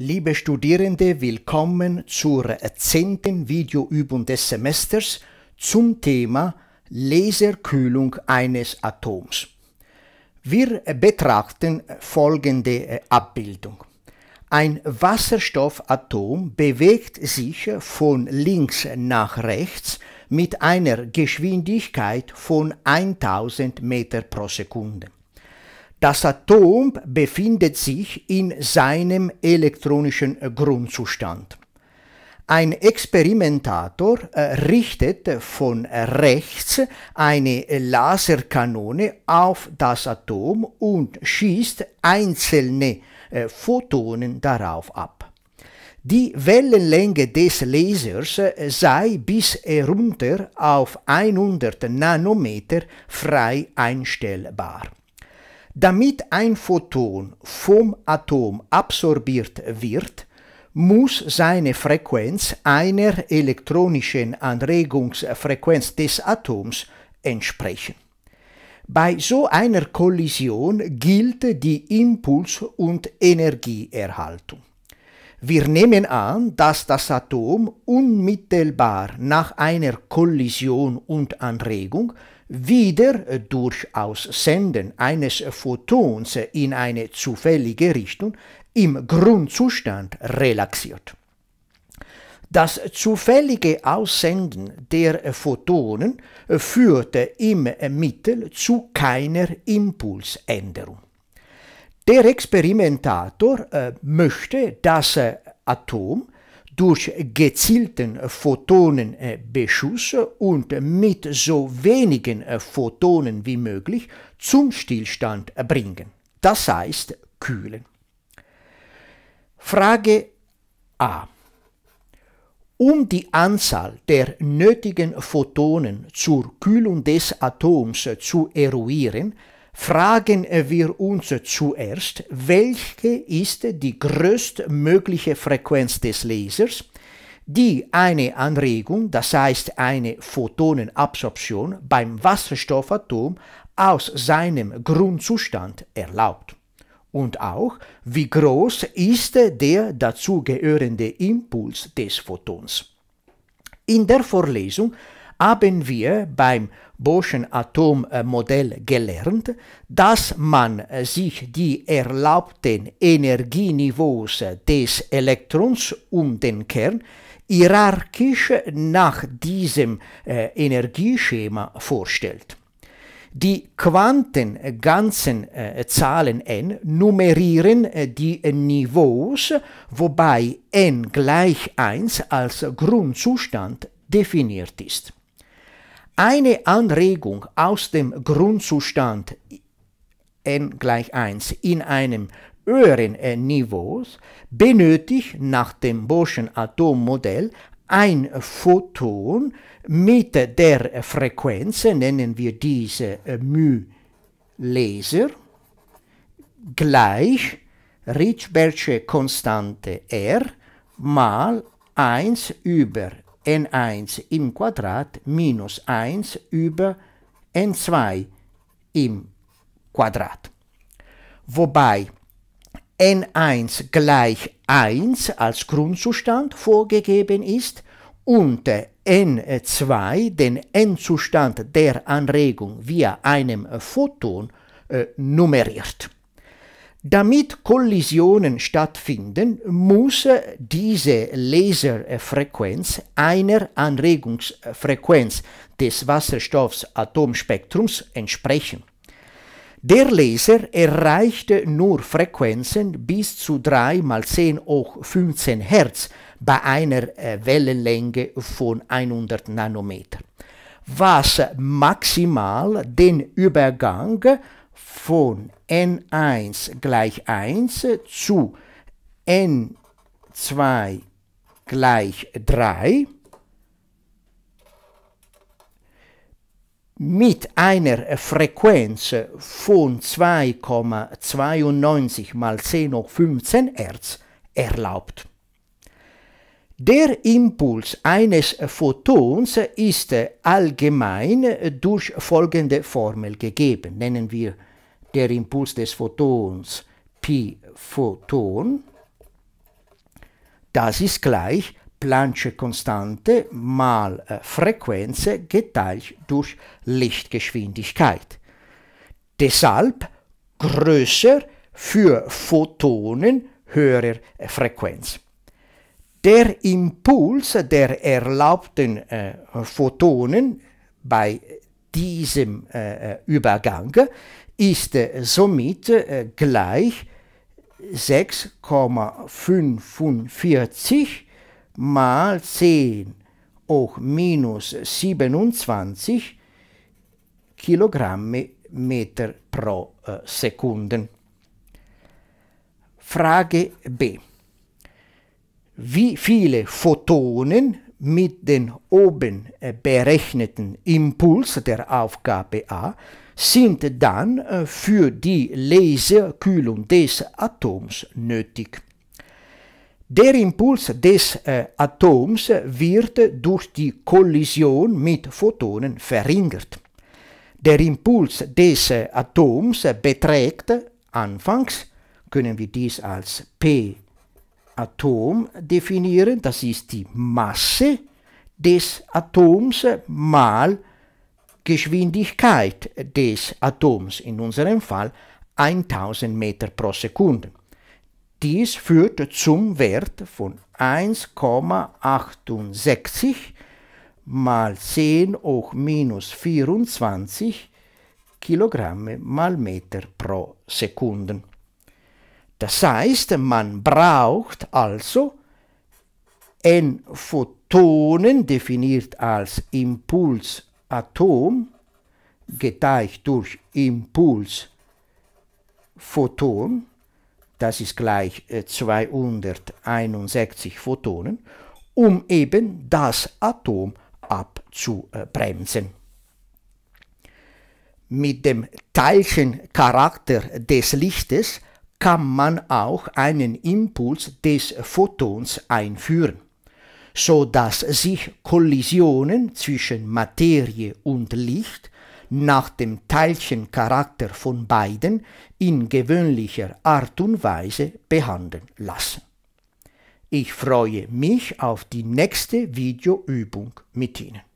Liebe Studierende, willkommen zur zehnten Videoübung des Semesters zum Thema Laserkühlung eines Atoms. Wir betrachten folgende äh, Abbildung. Ein Wasserstoffatom bewegt sich von links nach rechts mit einer Geschwindigkeit von 1000 Meter pro Sekunde. Das Atom befindet sich in seinem elektronischen Grundzustand. Ein Experimentator äh, richtet von rechts eine Laserkanone auf das Atom und schießt einzelne äh, Photonen darauf ab. Die Wellenlänge des Lasers äh, sei bis herunter auf 100 Nanometer frei einstellbar. Damit ein Photon vom Atom absorbiert wird, muss seine Frequenz einer elektronischen Anregungsfrequenz des Atoms entsprechen. Bei so einer Kollision gilt die Impuls- und Energieerhaltung. Wir nehmen an, dass das Atom unmittelbar nach einer Kollision und Anregung wieder durch Aussenden eines Photons in eine zufällige Richtung im Grundzustand relaxiert. Das zufällige Aussenden der Photonen führte im Mittel zu keiner Impulsänderung. Der Experimentator äh, möchte das Atom durch gezielten äh, Photonenbeschuss äh, und mit so wenigen äh, Photonen wie möglich zum Stillstand bringen. Das heißt kühlen. Frage A. Um die Anzahl der nötigen Photonen zur Kühlung des Atoms zu eruieren, fragen wir uns zuerst, welche ist die größtmögliche Frequenz des Lasers, die eine Anregung, das heißt eine Photonenabsorption beim Wasserstoffatom aus seinem Grundzustand erlaubt. Und auch, wie groß ist der dazugehörende Impuls des Photons. In der Vorlesung haben wir beim Boschen Atommodell gelernt, dass man äh, sich die erlaubten Energieniveaus äh, des Elektrons um den Kern hierarchisch nach diesem äh, Energieschema vorstellt. Die quantenganzen äh, äh, Zahlen n nummerieren die Niveaus, wobei n gleich 1 als Grundzustand definiert ist eine Anregung aus dem Grundzustand n gleich 1 in einem höheren äh, Niveau benötigt nach dem Boschen Atommodell ein Photon mit der Frequenz, nennen wir diese μ-Laser, äh, gleich Ricbertsche Konstante R mal 1 über n1 im Quadrat minus 1 über n2 im Quadrat. Wobei n1 gleich 1 als Grundzustand vorgegeben ist und n2 den n-Zustand der Anregung via einem Photon äh, nummeriert. Damit Kollisionen stattfinden, muss diese Laserfrequenz einer Anregungsfrequenz des Wasserstoffsatomspektrums entsprechen. Der Laser erreichte nur Frequenzen bis zu 3 mal 10 hoch 15 Hertz bei einer äh, Wellenlänge von 100 Nanometer, was maximal den Übergang von n1 gleich 1 zu n2 gleich 3 mit einer Frequenz von 2,92 mal 10 hoch 15 Hertz erlaubt. Der Impuls eines Photons ist allgemein durch folgende Formel gegeben, nennen wir der Impuls des Photons Pi-Photon, das ist gleich Planck-Konstante mal äh, Frequenz geteilt durch Lichtgeschwindigkeit. Deshalb größer für Photonen höherer äh, Frequenz. Der Impuls der erlaubten äh, Photonen bei diesem äh, äh Übergang ist somit äh, gleich 6,45 mal 10 hoch minus 27 Kilogramm Meter pro äh, Sekunden. Frage B. Wie viele Photonen mit dem oben äh, berechneten Impuls der Aufgabe A sind dann äh, für die Laserkühlung des Atoms nötig. Der Impuls des äh, Atoms wird durch die Kollision mit Photonen verringert. Der Impuls des äh, Atoms beträgt anfangs, können wir dies als P Atom definieren, das ist die Masse des Atoms mal Geschwindigkeit des Atoms, in unserem Fall 1000 Meter pro Sekunde. Dies führt zum Wert von 1,68 mal 10 hoch minus 24 Kilogramm mal Meter pro Sekunde. Das heißt, man braucht also n Photonen, definiert als Impuls Atom geteilt durch Impuls Photon, das ist gleich 261 äh, Photonen, um eben das Atom abzubremsen. Mit dem Teilchencharakter des Lichtes kann man auch einen Impuls des Photons einführen so dass sich Kollisionen zwischen Materie und Licht nach dem Teilchencharakter von beiden in gewöhnlicher Art und Weise behandeln lassen. Ich freue mich auf die nächste Videoübung mit Ihnen.